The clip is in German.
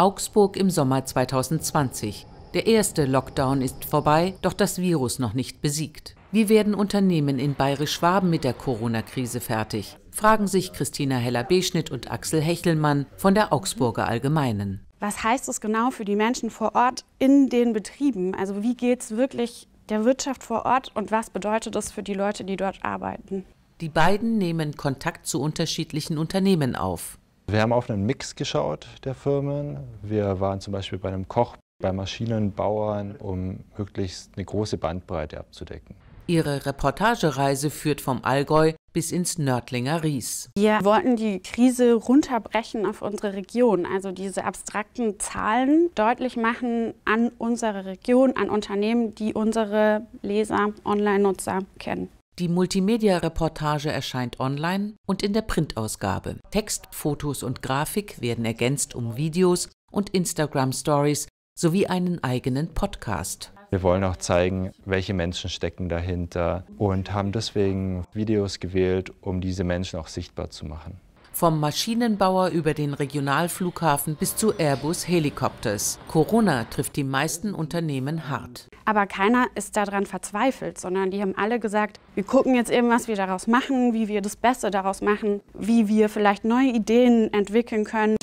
Augsburg im Sommer 2020. Der erste Lockdown ist vorbei, doch das Virus noch nicht besiegt. Wie werden Unternehmen in Bayerisch-Schwaben mit der Corona-Krise fertig? Fragen sich Christina Heller-Beschnitt und Axel Hechelmann von der Augsburger Allgemeinen. Was heißt es genau für die Menschen vor Ort in den Betrieben? Also wie geht es wirklich der Wirtschaft vor Ort und was bedeutet das für die Leute, die dort arbeiten? Die beiden nehmen Kontakt zu unterschiedlichen Unternehmen auf. Wir haben auf einen Mix geschaut der Firmen. Wir waren zum Beispiel bei einem Koch, bei Maschinenbauern, um möglichst eine große Bandbreite abzudecken. Ihre Reportagereise führt vom Allgäu bis ins Nördlinger Ries. Wir wollten die Krise runterbrechen auf unsere Region, also diese abstrakten Zahlen deutlich machen an unsere Region, an Unternehmen, die unsere Leser, Online-Nutzer kennen. Die Multimedia-Reportage erscheint online und in der Printausgabe. Text, Fotos und Grafik werden ergänzt um Videos und Instagram-Stories sowie einen eigenen Podcast. Wir wollen auch zeigen, welche Menschen stecken dahinter und haben deswegen Videos gewählt, um diese Menschen auch sichtbar zu machen. Vom Maschinenbauer über den Regionalflughafen bis zu Airbus Helikopters. Corona trifft die meisten Unternehmen hart. Aber keiner ist daran verzweifelt, sondern die haben alle gesagt, wir gucken jetzt eben, was wir daraus machen, wie wir das Beste daraus machen, wie wir vielleicht neue Ideen entwickeln können.